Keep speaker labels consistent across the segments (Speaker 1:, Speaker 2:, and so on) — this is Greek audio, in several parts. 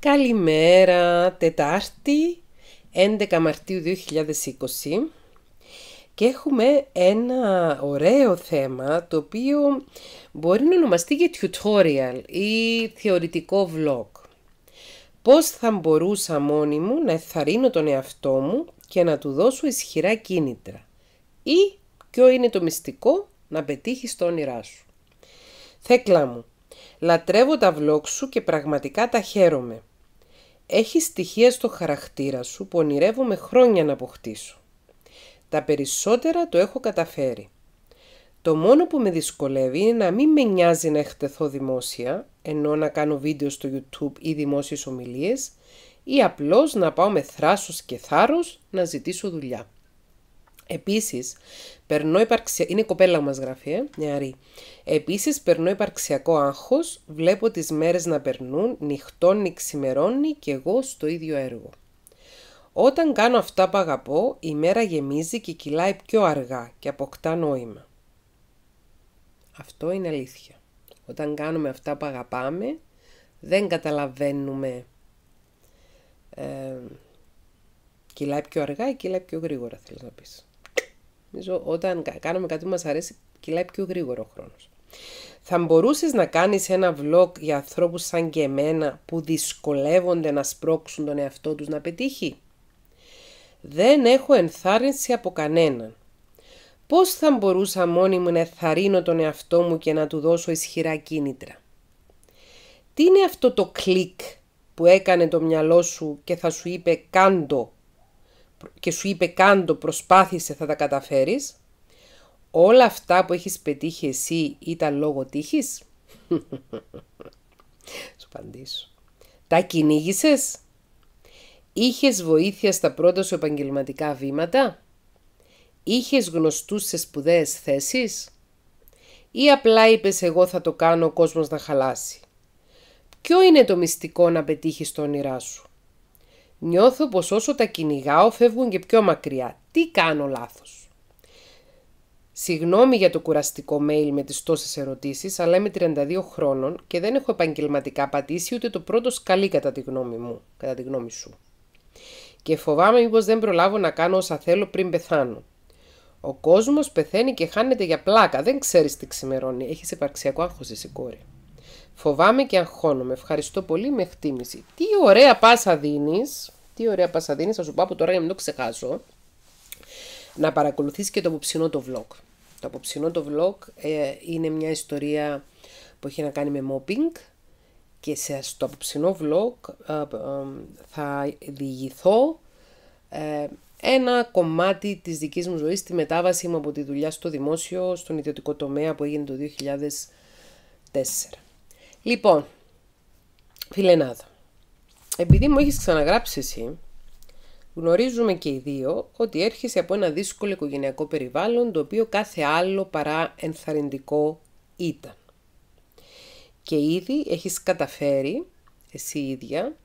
Speaker 1: Καλημέρα, Τετάρτη, 11 Μαρτίου 2020 και έχουμε ένα ωραίο θέμα το οποίο μπορεί να ονομαστεί και tutorial ή θεωρητικό vlog. Πώς θα μπορούσα μόνη μου να εθαρρύνω τον εαυτό μου και να του δώσω ισχυρά κίνητρα ή ποιο είναι το μυστικό να πετύχεις το όνειρά σου. Θέκλα μου, λατρεύω τα vlog σου και πραγματικά τα χαίρομαι. Έχει στοιχεία στο χαρακτήρα σου που ονειρεύομαι χρόνια να αποκτήσω. Τα περισσότερα το έχω καταφέρει. Το μόνο που με δυσκολεύει είναι να μην με νοιάζει να εκτεθώ δημόσια, ενώ να κάνω βίντεο στο YouTube ή δημόσιες ομιλίες, ή απλώς να πάω με θράσος και θάρρος να ζητήσω δουλειά. Επίσης, περνώ υπαρξια... Είναι κοπέλα μα γραφεία, νεαρή. Επίσης, περνώ υπαρξιακό άγχος, βλέπω τις μέρες να περνούν, νυχτώνει, ξημερώνει και εγώ στο ίδιο έργο. Όταν κάνω αυτά που αγαπώ, η μέρα γεμίζει και κυλάει πιο αργά και αποκτά νόημα. Αυτό είναι αλήθεια. Όταν κάνουμε αυτά που αγαπάμε, δεν καταλαβαίνουμε. Ε, κυλάει πιο αργά ή κυλάει πιο γρήγορα, θέλω να πεις. Νομίζω όταν κάνουμε κάτι που μας αρέσει κυλάει πιο γρήγορο ο χρόνος. Θα μπορούσες να κάνεις ένα vlog για ανθρώπους σαν και εμένα που δυσκολεύονται να σπρώξουν τον εαυτό τους να πετύχει. Δεν έχω ενθάρρυνση από κανέναν. Πώς θα μπορούσα μόνη μου να εθαρρύνω τον εαυτό μου και να του δώσω ισχυρά κίνητρα. Τι είναι αυτό το κλικ που έκανε το μυαλό σου και θα σου είπε «κάντο» και σου είπε κάντο προσπάθησε θα τα καταφέρεις, όλα αυτά που έχεις πετύχει εσύ ήταν λόγω τύχης. σου απαντήσω. Τα κυνήγησες. Είχες βοήθεια στα πρώτα σου επαγγελματικά βήματα. Είχες γνωστούς σε σπουδαίες θέσεις. Ή απλά είπες εγώ θα το κάνω ο κόσμος να χαλάσει. Ποιο είναι το μυστικό να πετύχεις το όνειρά σου. Νιώθω πως όσο τα κυνηγάω φεύγουν και πιο μακριά. Τι κάνω λάθος. Συγγνώμη για το κουραστικό mail με τις τόσες ερωτήσεις, αλλά είμαι 32 χρόνων και δεν έχω επαγγελματικά πατήσει ούτε το πρώτο σκαλί κατά τη γνώμη μου, κατά τη γνώμη σου. Και φοβάμαι μήπως δεν προλάβω να κάνω όσα θέλω πριν πεθάνω. Ο κόσμος πεθαίνει και χάνεται για πλάκα, δεν ξέρεις τι ξημερώνει, έχεις υπαρξιακό άγχος εσύ κόρη. Φοβάμαι και αγχώνομαι. Ευχαριστώ πολύ με εκτίμηση. Τι ωραία πάσα δίνεις. Τι ωραία πάσα δίνεις. Θα σου πω από τώρα για να μην το ξεχάσω. Να παρακολουθήσει και το αποψινό το vlog. Το αποψινό το vlog ε, είναι μια ιστορία που έχει να κάνει με mopping. και σε, στο αποψινό vlog ε, ε, θα διηγηθώ ε, ένα κομμάτι της δικής μου ζωής, τη μετάβαση μου από τη δουλειά στο δημόσιο, στον ιδιωτικό τομέα που έγινε το 2004. Λοιπόν, φιλενάδα, επειδή μου έχεις ξαναγράψει εσύ, γνωρίζουμε και οι δύο ότι έρχεσαι από ένα δύσκολο οικογενειακό περιβάλλον, το οποίο κάθε άλλο παρά ενθαρρυντικό ήταν. Και ήδη έχεις καταφέρει, εσύ ίδια,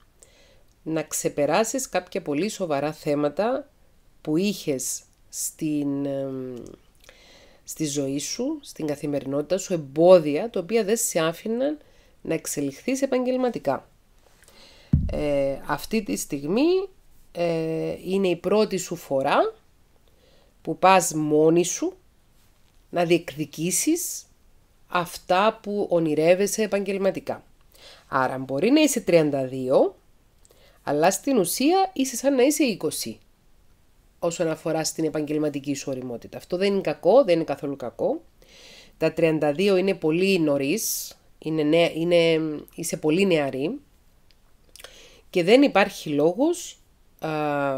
Speaker 1: να ξεπεράσεις κάποια πολύ σοβαρά θέματα που είχες στην, στη ζωή σου, στην καθημερινότητα σου, εμπόδια, τα οποία δεν σε άφηναν να εξελιχθείς επαγγελματικά. Ε, αυτή τη στιγμή ε, είναι η πρώτη σου φορά που πας μόνη σου να διεκδικήσεις αυτά που ονειρεύεσαι επαγγελματικά. Άρα μπορεί να είσαι 32, αλλά στην ουσία είσαι σαν να είσαι 20 όσον αφορά στην επαγγελματική σου οριμότητα. Αυτό δεν είναι κακό, δεν είναι καθόλου κακό. Τα 32 είναι πολύ νωρίς είναι, είναι, είσαι πολύ νεαρή και δεν υπάρχει λόγος, α,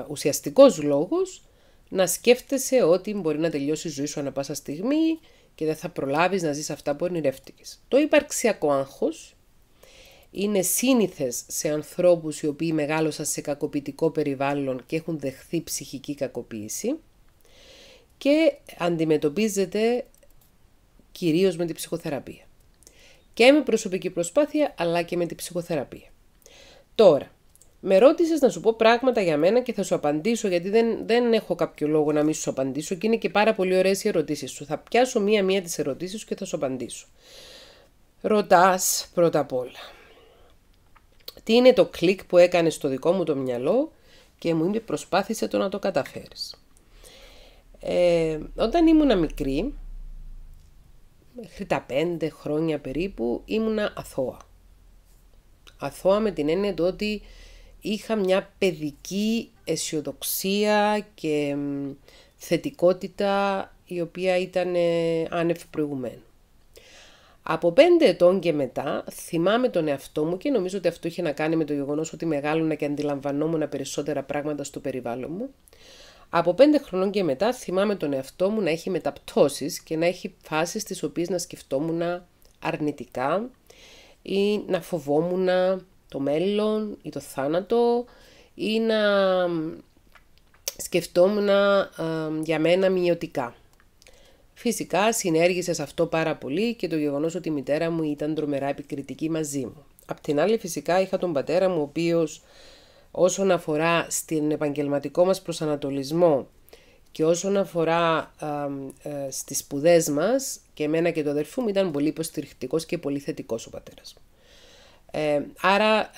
Speaker 1: ουσιαστικός λόγος, να σκέφτεσαι ότι μπορεί να τελειώσει η ζωή σου ανά πάσα στιγμή και δεν θα προλάβεις να ζεις αυτά που ονειρεύτηκες. Το υπαρξιακό άγχος είναι σύνηθες σε ανθρώπους οι οποίοι μεγάλωσαν σε κακοποιητικό περιβάλλον και έχουν δεχθεί ψυχική κακοποίηση και αντιμετωπίζεται κυρίως με την ψυχοθεραπεία και με προσωπική προσπάθεια αλλά και με την ψυχοθεραπεία. Τώρα, με ρώτησες να σου πω πράγματα για μένα και θα σου απαντήσω, γιατί δεν, δεν έχω κάποιο λόγο να μην σου απαντήσω και είναι και πάρα πολύ ωραίες οι ερωτήσεις σου. Θα πιάσω μία-μία τις ερωτήσεις και θα σου απαντήσω. Ρωτάς πρώτα απ' όλα. Τι είναι το κλικ που έκανες στο δικό μου το μυαλό και μου είπε προσπάθησε το να το καταφέρεις. Ε, όταν ήμουν μικρή, μέχρι τα πέντε χρόνια περίπου ήμουνα αθώα. Αθώα με την έννοια ότι είχα μια παιδική αισιοδοξία και θετικότητα η οποία ήταν άνευ προηγουμένου. Από πέντε ετών και μετά θυμάμαι τον εαυτό μου και νομίζω ότι αυτό είχε να κάνει με το γεγονός ότι μεγάλωνα και αντιλαμβανόμουν περισσότερα πράγματα στο περιβάλλον μου, από πέντε χρονών και μετά θυμάμαι τον εαυτό μου να έχει μεταπτώσεις και να έχει φάσεις τις οποίες να σκεφτόμουν αρνητικά ή να φοβόμουν το μέλλον ή το θάνατο ή να σκεφτόμουν για μένα μειωτικά. Φυσικά συνέργησε σε αυτό πάρα πολύ και το γεγονός ότι η μητέρα μου ήταν τρομερά επικριτική μαζί μου. Απ' την άλλη φυσικά είχα τον πατέρα μου ο οποίος όσον αφορά στην επαγγελματικό μας προσανατολισμό και όσον αφορά ε, στις σπουδές μας και εμένα και το αδερφού μου ήταν πολύ υποστηρικτικός και πολύ θετικός ο πατέρας μου. Ε, άρα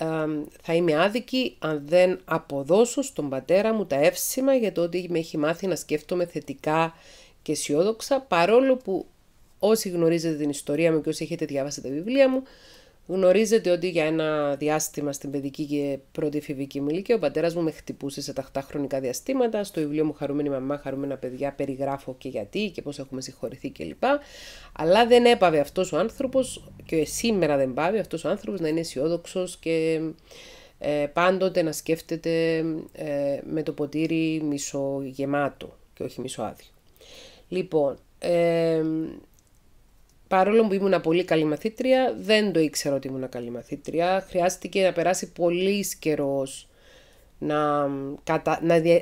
Speaker 1: θα είμαι άδικη αν δεν αποδώσω στον πατέρα μου τα εύσημα για το ότι με έχει μάθει να σκέφτομαι θετικά και αισιόδοξα παρόλο που όσοι γνωρίζετε την ιστορία μου και όσοι έχετε διαβάσει τα βιβλία μου Γνωρίζετε ότι για ένα διάστημα στην παιδική και πρώτη εφηβική μου ηλικία ο πατέρας μου με χτυπούσε σε ταχτά χρονικά διαστήματα. Στο βιβλίο μου Χαρούμενη Μαμά, Χαρούμενα Παιδιά περιγράφω και γιατί και πώς έχουμε συγχωρηθεί κλπ. Αλλά δεν έπαβε αυτός ο άνθρωπος και σήμερα δεν πάβει αυτός ο άνθρωπος να είναι αισιόδοξο και ε, πάντοτε να σκέφτεται ε, με το ποτήρι μισογεμάτο και όχι μισοάδιο. Λοιπόν, ε, Παρόλο που ήμουν πολύ καλή μαθήτρια, δεν το ήξερα ότι ήμουν καλή μαθήτρια. Χρειάστηκε να περάσει πολύς καιρός να,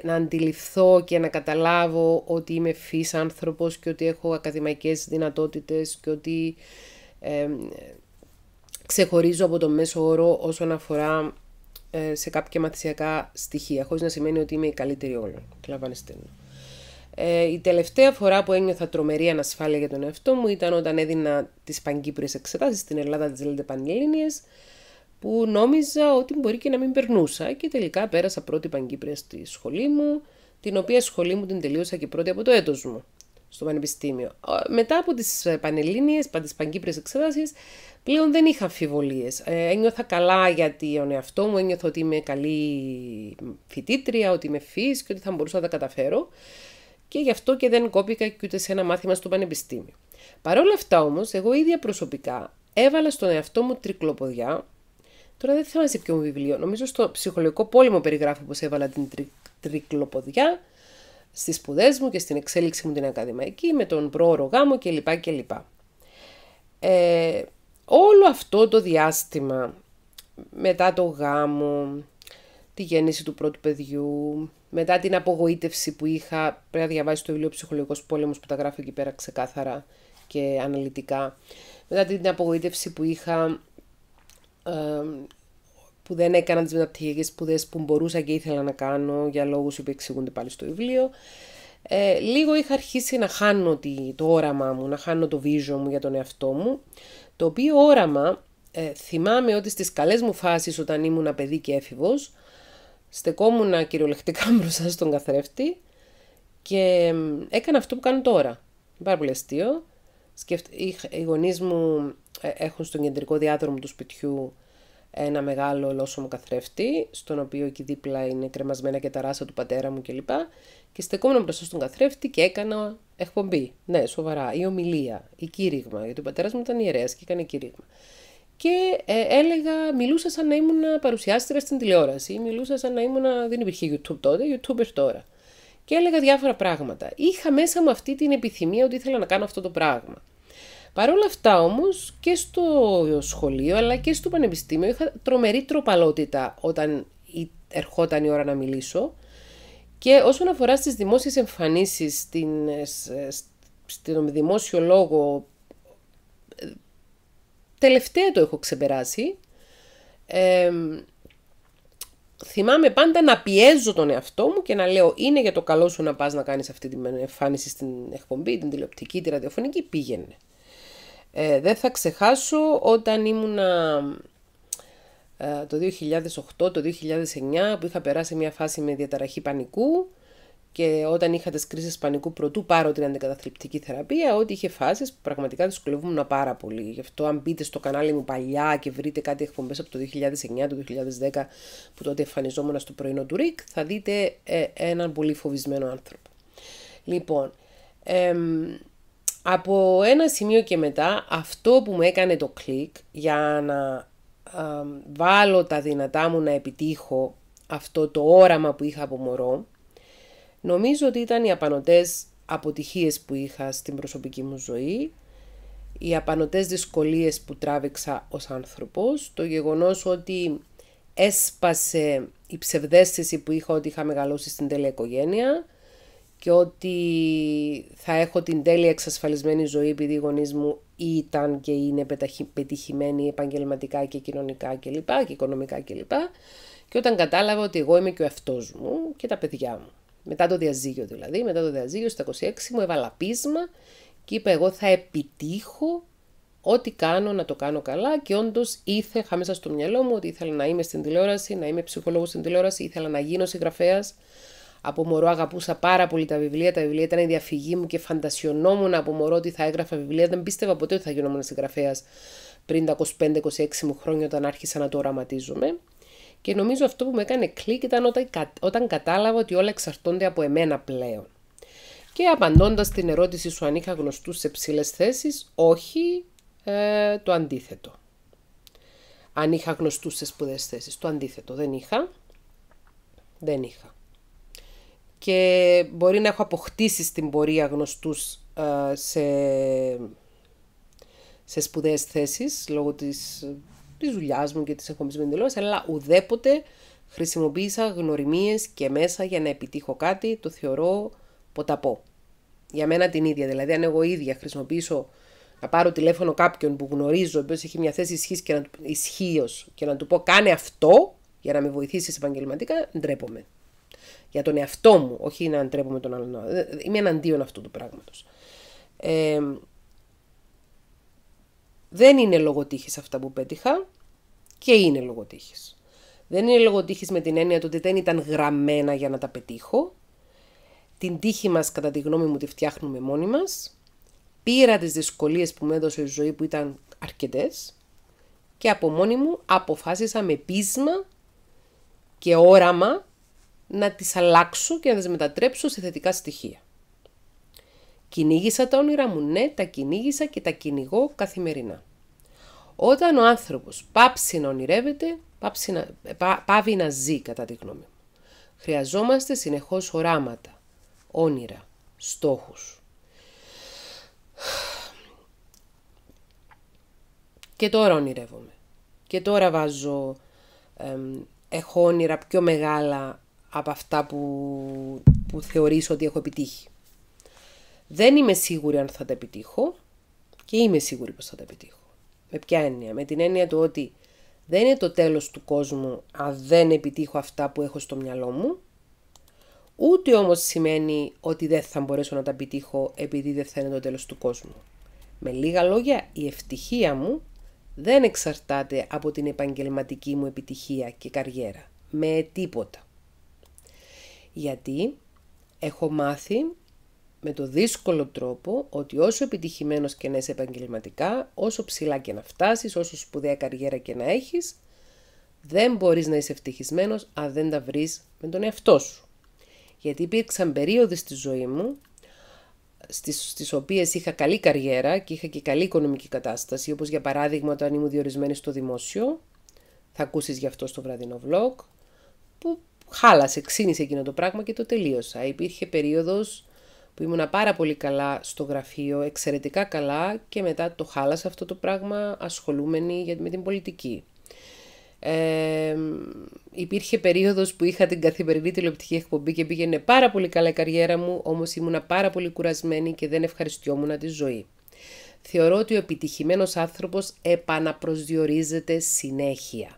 Speaker 1: αντιληφθώ και να καταλάβω ότι είμαι φύς άνθρωπος και ότι έχω ακαδημαϊκές δυνατότητες και ότι ξεχωρίζω από το μέσο όρο όσον αφορά ε, σε κάποια μαθησιακά στοιχεία, χωρίς να σημαίνει ότι είμαι η καλύτερη όλων. Κλαβανιστένω. Ε, η τελευταία φορά που ένιωθα τρομερή ανασφάλεια για τον εαυτό μου ήταν όταν έδινα τις πανκύπριες εξετάσεις στην Ελλάδα τις Λέτε Πανελλήνιες που νόμιζα ότι μπορεί και να μην περνούσα και τελικά πέρασα πρώτη πανκύπρια στη σχολή μου την οποία σχολή μου την τελείωσα και πρώτη από το έτος μου στο πανεπιστήμιο. Μετά από τις πανελλήνιες, τι πανκύπριες εξετάσεις, πλέον δεν είχα αμφιβολίες. Ε, ένιωθα καλά γιατί τον εαυτό μου, ένιωθα ότι είμαι καλή φοιτήτρια, ότι είμαι φύση και ότι θα μπορούσα να τα καταφέρω και γι' αυτό και δεν κόπηκα και ούτε σε ένα μάθημα στο πανεπιστήμιο. Παρ' όλα αυτά όμως, εγώ ίδια προσωπικά έβαλα στον εαυτό μου τρικλοποδιά. Τώρα δεν θυμάμαι σε ποιο βιβλίο. Νομίζω στο ψυχολογικό πόλεμο περιγράφω πώ έβαλα την τρικλοποδιά στις σπουδές μου και στην εξέλιξη μου την ακαδημαϊκή με τον πρόωρο γάμο κλπ. κλπ. Ε, όλο αυτό το διάστημα μετά το γάμο, τη γέννηση του πρώτου παιδιού, μετά την απογοήτευση που είχα, πρέπει να διαβάσει το βιβλίο Ψυχολογικός Πόλεμος που τα γράφει εκεί πέρα ξεκάθαρα και αναλυτικά. Μετά την απογοήτευση που είχα, που δεν έκανα τις μεταπτυχιακές σπουδές που μπορούσα και ήθελα να κάνω για λόγους που εξηγούνται πάλι στο βιβλίο. Ε, λίγο είχα αρχίσει να χάνω τη, το όραμά μου, να χάνω το βίζο μου για τον εαυτό μου, το οποίο όραμα ε, θυμάμαι ότι στις καλές μου φάσεις όταν ήμουν παιδί και έφηβος, στεκόμουν κυριολεκτικά μπροστά στον καθρέφτη και έκανα αυτό που κάνω τώρα. Πάρα πολύ αστείο. Οι γονείς μου ε, έχουν στον κεντρικό διάδρομο του σπιτιού ένα μεγάλο λόσωμο καθρέφτη, στον οποίο εκεί δίπλα είναι κρεμασμένα και τα ράσα του πατέρα μου κλπ. Και, και στεκόμουν μπροστά στον καθρέφτη και έκανα εκπομπή. Ναι, σοβαρά. Ή ομιλία, ή κήρυγμα. Γιατί ο πατέρας μου ήταν ιερέας και έκανε κήρυγμα και ε, έλεγα, μιλούσα σαν να ήμουν παρουσιάστηρα στην τηλεόραση, μιλούσα σαν να ήμουν, δεν υπήρχε YouTube τότε, YouTuber τώρα. Και έλεγα διάφορα πράγματα. Είχα μέσα μου αυτή την επιθυμία ότι ήθελα να κάνω αυτό το πράγμα. Παρ' όλα αυτά όμως και στο σχολείο αλλά και στο πανεπιστήμιο είχα τρομερή τροπαλότητα όταν ερχόταν η ώρα να μιλήσω και όσον αφορά στις δημόσιες εμφανίσεις, ε, ε, στον δημόσιο λόγο τελευταία το έχω ξεπεράσει. θυμάμαι πάντα να πιέζω τον εαυτό μου και να λέω είναι για το καλό σου να πας να κάνεις αυτή την εμφάνιση στην εκπομπή, την τηλεοπτική, τη ραδιοφωνική, πήγαινε. Ε, δεν θα ξεχάσω όταν ήμουνα ε, το 2008, το 2009 που είχα περάσει μια φάση με διαταραχή πανικού και όταν είχα τις κρίσεις πανικού πρωτού πάρω την αντικαταθλιπτική θεραπεία, ότι είχε φάσεις που πραγματικά δυσκολεύουν πάρα πολύ. Γι' αυτό, αν μπείτε στο κανάλι μου παλιά και βρείτε κάτι εκπομπές από το 2009, το 2010, που τότε εμφανιζόμουν στο πρωινό του Ρικ, θα δείτε ε, έναν πολύ φοβισμένο άνθρωπο. Λοιπόν, από ένα σημείο και μετά, αυτό που με έκανε το κλικ για να βάλω τα δυνατά μου να επιτύχω αυτό το όραμα που είχα από μωρό, Νομίζω ότι ήταν οι απανοτές αποτυχίες που είχα στην προσωπική μου ζωή, οι απανοτές δυσκολίες που τράβηξα ως άνθρωπος, το γεγονός ότι έσπασε η ψευδέστηση που είχα ότι είχα μεγαλώσει στην τέλεια οικογένεια και ότι θα έχω την τέλεια εξασφαλισμένη ζωή επειδή οι γονείς μου ήταν και είναι πετυχημένοι επαγγελματικά και κοινωνικά και Και, και οικονομικά και Και, και όταν κατάλαβα ότι εγώ είμαι και ο εαυτός μου και τα παιδιά μου μετά το διαζύγιο δηλαδή, μετά το διαζύγιο στα 26 μου έβαλα πείσμα και είπα εγώ θα επιτύχω ό,τι κάνω να το κάνω καλά και όντως ήθε, είχα μέσα στο μυαλό μου ότι ήθελα να είμαι στην τηλεόραση, να είμαι ψυχολόγος στην τηλεόραση, ήθελα να γίνω συγγραφέας. Από μωρό αγαπούσα πάρα πολύ τα βιβλία. Τα βιβλία ήταν η διαφυγή μου και φαντασιωνόμουν από μωρό ότι θα έγραφα βιβλία. Δεν πίστευα ποτέ ότι θα γινόμουν συγγραφέας πριν τα 25-26 μου χρόνια όταν άρχισα να το οραματίζομαι. Και νομίζω αυτό που με έκανε κλικ ήταν όταν, όταν κατάλαβα ότι όλα εξαρτώνται από εμένα πλέον. Και απαντώντας την ερώτηση σου αν είχα γνωστούς σε ψηλές θέσεις, όχι ε, το αντίθετο. Αν είχα γνωστούς σε σπουδέ θέσεις, το αντίθετο. Δεν είχα. Δεν είχα. Και μπορεί να έχω αποκτήσει στην πορεία γνωστούς ε, σε, σε σπουδαίες θέσεις λόγω της της δουλειάς μου και της μου δηλώση, αλλά ουδέποτε χρησιμοποίησα γνωριμίες και μέσα για να επιτύχω κάτι, το θεωρώ ποταπό. Για μένα την ίδια. Δηλαδή, αν εγώ ίδια χρησιμοποιήσω να πάρω τηλέφωνο κάποιον που γνωρίζω, ο οποίος έχει μια θέση ισχύω και, να του, και να του πω κάνε αυτό για να με βοηθήσεις επαγγελματικά, ντρέπομαι. Για τον εαυτό μου, όχι να ντρέπομαι τον άλλον. Ε, ε, είμαι εναντίον αυτού του πράγματος. Ε, δεν είναι λογοτύχης αυτά που πέτυχα και είναι λογοτύχης. Δεν είναι λογοτύχης με την έννοια του ότι δεν ήταν γραμμένα για να τα πετύχω. Την τύχη μας, κατά τη γνώμη μου, τη φτιάχνουμε μόνοι μας. Πήρα τις δυσκολίες που μου έδωσε η ζωή που ήταν αρκετές και από μόνη μου αποφάσισα με πείσμα και όραμα να τις αλλάξω και να τις μετατρέψω σε θετικά στοιχεία. Κυνήγησα τα όνειρά μου, ναι, τα κυνήγησα και τα κυνηγώ καθημερινά. Όταν ο άνθρωπος πάψει να ονειρεύεται, πάψει να, πάβει να ζει κατά τη γνώμη μου. Χρειαζόμαστε συνεχώς οράματα, όνειρα, στόχους. Και τώρα ονειρεύομαι. Και τώρα βάζω, έχω όνειρα πιο μεγάλα από αυτά που, που θεωρήσω ότι έχω επιτύχει. Δεν είμαι σίγουρη αν θα τα επιτύχω και είμαι σίγουρη πως θα τα επιτύχω. Με ποια έννοια, με την έννοια του ότι δεν είναι το τέλος του κόσμου αν δεν επιτύχω αυτά που έχω στο μυαλό μου, ούτε όμως σημαίνει ότι δεν θα μπορέσω να τα επιτύχω επειδή δεν θα είναι το τέλος του κόσμου. Με λίγα λόγια, η ευτυχία μου δεν εξαρτάται από την επαγγελματική μου επιτυχία και καριέρα. Με τίποτα. Γιατί έχω μάθει με το δύσκολο τρόπο ότι όσο επιτυχημένος και να είσαι επαγγελματικά, όσο ψηλά και να φτάσεις, όσο σπουδαία καριέρα και να έχεις, δεν μπορείς να είσαι ευτυχισμένος αν δεν τα βρεις με τον εαυτό σου. Γιατί υπήρξαν περίοδοι στη ζωή μου, στις, στις οποίες είχα καλή καριέρα και είχα και καλή οικονομική κατάσταση, όπως για παράδειγμα όταν ήμουν διορισμένη στο δημόσιο, θα ακούσεις γι' αυτό στο βραδινό vlog, που χάλασε, ξύνησε εκείνο το πράγμα και το τελείωσα. Υπήρχε περίοδος που ήμουνα πάρα πολύ καλά στο γραφείο, εξαιρετικά καλά και μετά το χάλασα αυτό το πράγμα ασχολούμενη με την πολιτική. υπήρχε περίοδος που είχα την καθημερινή τηλεοπτική εκπομπή και πήγαινε πάρα πολύ καλά η καριέρα μου, όμως ήμουνα πάρα πολύ κουρασμένη και δεν ευχαριστιόμουν τη ζωή. Θεωρώ ότι ο επιτυχημένος άνθρωπος επαναπροσδιορίζεται συνέχεια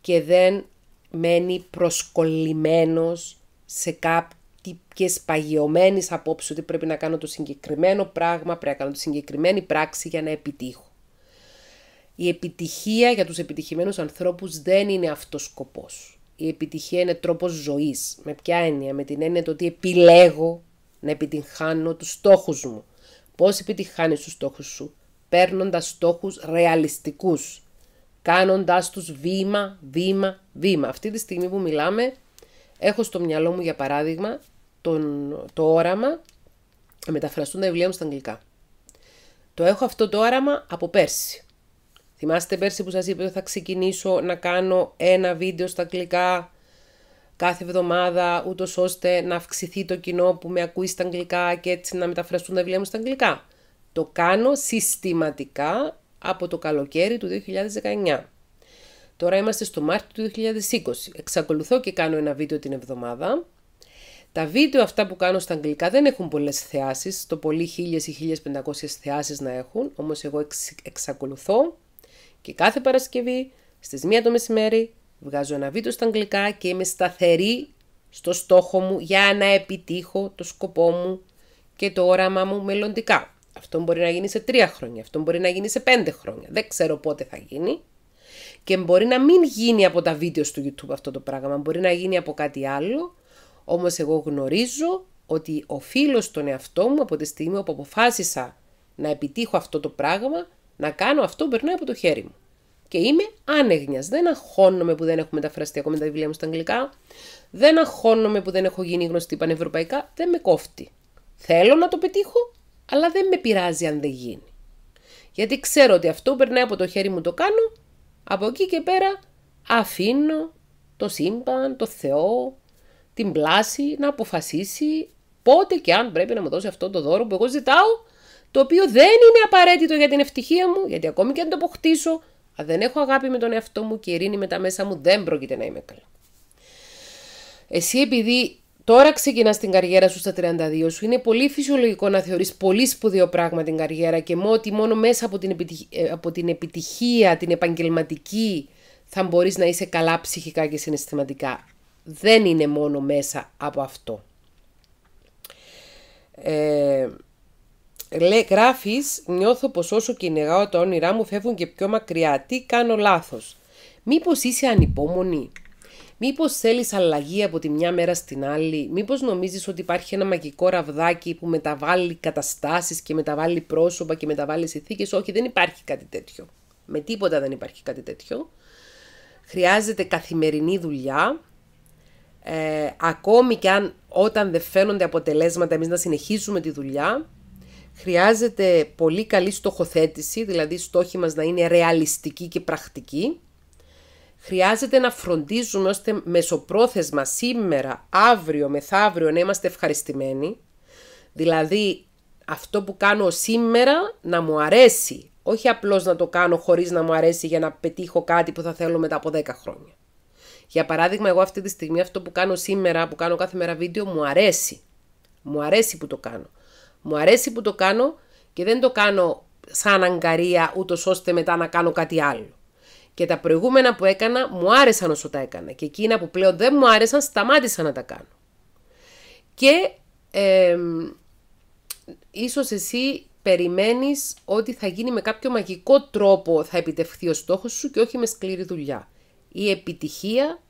Speaker 1: και δεν μένει προσκολλημένος σε κάποιο και σπαγιωμένη απόψη ότι πρέπει να κάνω το συγκεκριμένο πράγμα, πρέπει να κάνω τη συγκεκριμένη πράξη για να επιτύχω. Η επιτυχία για τους επιτυχημένους ανθρώπους δεν είναι αυτός σκοπός. Η επιτυχία είναι τρόπος ζωής. Με ποια έννοια, με την έννοια το ότι επιλέγω να επιτυγχάνω τους στόχους μου. Πώς επιτυχάνεις τους στόχους σου, παίρνοντας στόχους ρεαλιστικούς, κάνοντάς τους βήμα, βήμα, βήμα. Αυτή τη στιγμή που μιλάμε, έχω στο μυαλό μου για παράδειγμα τον, το όραμα να μεταφραστούν τα βιβλία μου στα αγγλικά. Το έχω αυτό το όραμα από πέρσι. Θυμάστε πέρσι που σας είπα ότι θα ξεκινήσω να κάνω ένα βίντεο στα αγγλικά κάθε εβδομάδα, ούτως ώστε να αυξηθεί το κοινό που με ακούει στα αγγλικά και έτσι να μεταφραστούν τα βιβλία μου στα αγγλικά. Το κάνω συστηματικά από το καλοκαίρι του 2019. Τώρα είμαστε στο Μάρτιο του 2020. Εξακολουθώ και κάνω ένα βίντεο την εβδομάδα τα βίντεο αυτά που κάνω στα αγγλικά δεν έχουν πολλές θεάσεις, το πολύ 1000 ή 1500 θεάσεις να έχουν, όμως εγώ εξ, εξακολουθώ και κάθε Παρασκευή στις 1 το μεσημέρι βγάζω ένα βίντεο στα αγγλικά και είμαι σταθερή στο στόχο μου για να επιτύχω το σκοπό μου και το όραμά μου μελλοντικά. Αυτό μπορεί να γίνει σε 3 χρόνια, αυτό μπορεί να γίνει σε 5 χρόνια. Δεν ξέρω πότε θα γίνει. Και μπορεί να μην γίνει από τα βίντεο στο YouTube αυτό το πράγμα, μπορεί να γίνει από κάτι άλλο όμως εγώ γνωρίζω ότι ο φίλος στον εαυτό μου από τη στιγμή που αποφάσισα να επιτύχω αυτό το πράγμα, να κάνω αυτό που περνάει από το χέρι μου. Και είμαι άνεγνιας. Δεν αγχώνομαι που δεν έχω μεταφραστεί ακόμα τα βιβλία μου στα αγγλικά. Δεν αγχώνομαι που δεν έχω γίνει γνωστή πανευρωπαϊκά. Δεν με κόφτει. Θέλω να το πετύχω, αλλά δεν με πειράζει αν δεν γίνει. Γιατί ξέρω ότι αυτό που περνάει από το χέρι μου το κάνω. Από εκεί και πέρα αφήνω το σύμπαν, το Θεό, την πλάση να αποφασίσει πότε και αν πρέπει να μου δώσει αυτό το δώρο που εγώ ζητάω, το οποίο δεν είναι απαραίτητο για την ευτυχία μου, γιατί ακόμη και αν το αποκτήσω, αν δεν έχω αγάπη με τον εαυτό μου και ειρήνη με τα μέσα μου, δεν πρόκειται να είμαι καλά. Εσύ επειδή τώρα ξεκινάς την καριέρα σου στα 32 σου, είναι πολύ φυσιολογικό να θεωρείς πολύ σπουδαίο πράγμα την καριέρα και μόνο ότι μόνο μέσα από την, επιτυχία, ε, από την επιτυχία, την επαγγελματική, θα μπορείς να είσαι καλά ψυχικά και συναισθηματικά δεν είναι μόνο μέσα από αυτό. Ε, Λέει, γράφεις, νιώθω πως όσο κυνηγάω τα όνειρά μου φεύγουν και πιο μακριά. Τι κάνω λάθος. Μήπως είσαι ανυπόμονη. Μήπως θέλεις αλλαγή από τη μια μέρα στην άλλη. Μήπως νομίζεις ότι υπάρχει ένα μαγικό ραβδάκι που μεταβάλλει καταστάσεις και μεταβάλλει πρόσωπα και μεταβάλλει συνθήκες. Όχι, δεν υπάρχει κάτι τέτοιο. Με τίποτα δεν υπάρχει κάτι τέτοιο. Χρειάζεται καθημερινή δουλειά ε, ακόμη και αν όταν δεν φαίνονται αποτελέσματα εμείς να συνεχίσουμε τη δουλειά, χρειάζεται πολύ καλή στοχοθέτηση, δηλαδή στόχη στόχοι μας να είναι ρεαλιστική και πρακτική, Χρειάζεται να φροντίζουμε ώστε μεσοπρόθεσμα σήμερα, αύριο, μεθαύριο να είμαστε ευχαριστημένοι. Δηλαδή αυτό που κάνω σήμερα να μου αρέσει, όχι απλώς να το κάνω χωρίς να μου αρέσει για να πετύχω κάτι που θα θέλω μετά από 10 χρόνια. Για παράδειγμα, εγώ αυτή τη στιγμή αυτό που κάνω σήμερα, που κάνω κάθε μέρα βίντεο, μου αρέσει. Μου αρέσει που το κάνω. Μου αρέσει που το κάνω και δεν το κάνω σαν αγκαρία ούτως ώστε μετά να κάνω κάτι άλλο. Και τα προηγούμενα που έκανα μου άρεσαν όσο τα έκανα και εκείνα που πλέον δεν μου άρεσαν σταμάτησα να τα κάνω. Και ε, ίσως εσύ περιμένεις ότι θα γίνει με κάποιο μαγικό τρόπο θα επιτευχθεί ο στόχος σου και όχι με σκληρή δουλειά η επιτυχία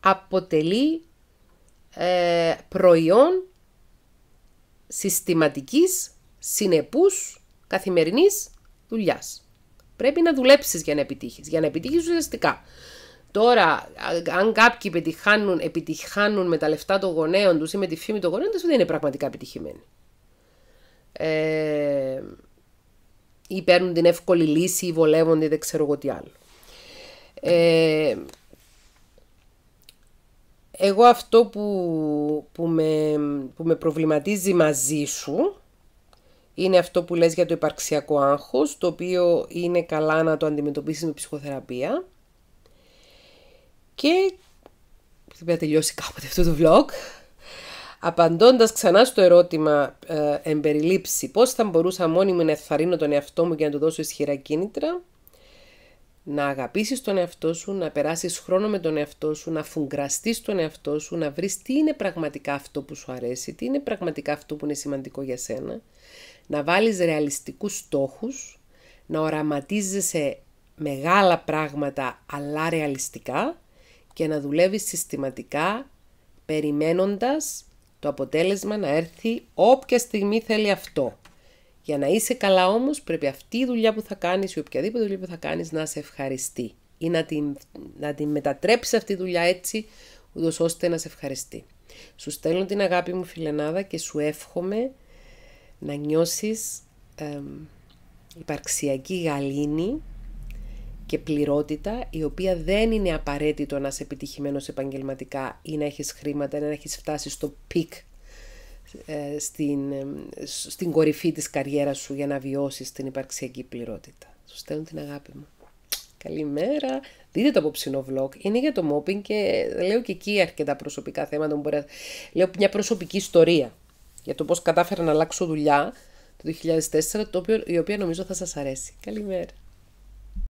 Speaker 1: αποτελεί ε, προϊόν συστηματικής, συνεπούς, καθημερινής δουλειάς. Πρέπει να δουλέψεις για να επιτύχεις, για να επιτύχεις ουσιαστικά. Τώρα, αν κάποιοι επιτυχάνουν, επιτυχάνουν με τα λεφτά των γονέων τους ή με τη φήμη των γονέων τους, δεν είναι πραγματικά επιτυχημένοι. Ε, ή παίρνουν την εύκολη λύση ή βολεύονται δεν ξέρω εγώ τι άλλο. Ε, εγώ αυτό που, που, με, που με προβληματίζει μαζί σου είναι αυτό που λες για το υπαρξιακό άγχος, το οποίο είναι καλά να το αντιμετωπίσεις με ψυχοθεραπεία. Και θα πρέπει να τελειώσει κάποτε αυτό το vlog. Απαντώντας ξανά στο ερώτημα ε, εμπεριλήψη, πώς θα μπορούσα μόνη μου να εθαρρύνω τον εαυτό μου και να του δώσω ισχυρά κίνητρα, να αγαπήσεις τον εαυτό σου, να περάσεις χρόνο με τον εαυτό σου, να φουγκραστείς τον εαυτό σου, να βρεις τι είναι πραγματικά αυτό που σου αρέσει, τι είναι πραγματικά αυτό που είναι σημαντικό για σένα, να βάλεις ρεαλιστικούς στόχους, να οραματίζεσαι μεγάλα πράγματα αλλά ρεαλιστικά και να δουλεύεις συστηματικά περιμένοντας το αποτέλεσμα να έρθει όποια στιγμή θέλει αυτό. Για να είσαι καλά όμως πρέπει αυτή η δουλειά που θα κάνεις ή οποιαδήποτε δουλειά που θα κάνεις να σε ευχαριστεί ή να την, να την μετατρέψεις αυτή τη δουλειά έτσι ούτως ώστε να σε ευχαριστεί. Σου στέλνω την αγάπη μου φιλενάδα και σου εύχομαι να νιώσεις ε, υπαρξιακή γαλήνη και πληρότητα, η οποία δεν είναι απαραίτητο να είσαι επιτυχημένος επαγγελματικά ή να έχεις χρήματα ή να έχεις φτάσει στο πικ ε, στην, ε, στην κορυφή της καριέρας σου για να βιώσεις την υπαρξιακή πληρότητα. Σου στέλνω την αγάπη μου. Καλημέρα. Δείτε το απόψινο vlog. Είναι για το mopping και λέω και εκεί αρκετά προσωπικά θέματα. Μπορεί Λέω μια προσωπική ιστορία για το πώς κατάφερα να αλλάξω δουλειά το 2004, το οποίο, η οποία νομίζω θα σας αρέσει. Καλημέρα.